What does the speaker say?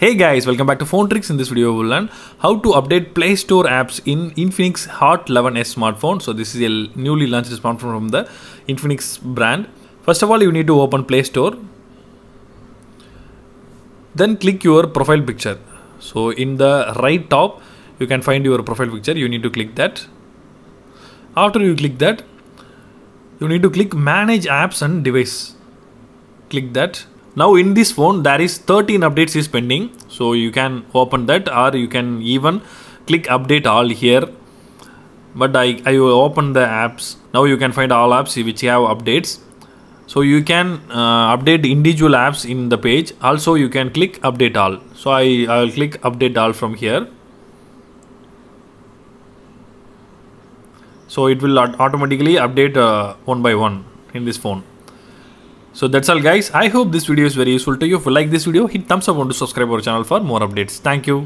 Hey guys, welcome back to Phone Tricks. In this video, we will learn how to update Play Store apps in Infinix Hot 11s smartphone. So this is a newly launched smartphone from the Infinix brand. First of all, you need to open Play Store. Then click your profile picture. So in the right top, you can find your profile picture. You need to click that. After you click that, you need to click Manage Apps and Device. Click that now in this phone there is 13 updates is pending so you can open that or you can even click update all here but I, I will open the apps now you can find all apps which have updates so you can uh, update individual apps in the page also you can click update all so I, I will click update all from here so it will automatically update uh, one by one in this phone so that's all guys. I hope this video is very useful to you. If you like this video, hit thumbs up and to subscribe our channel for more updates. Thank you.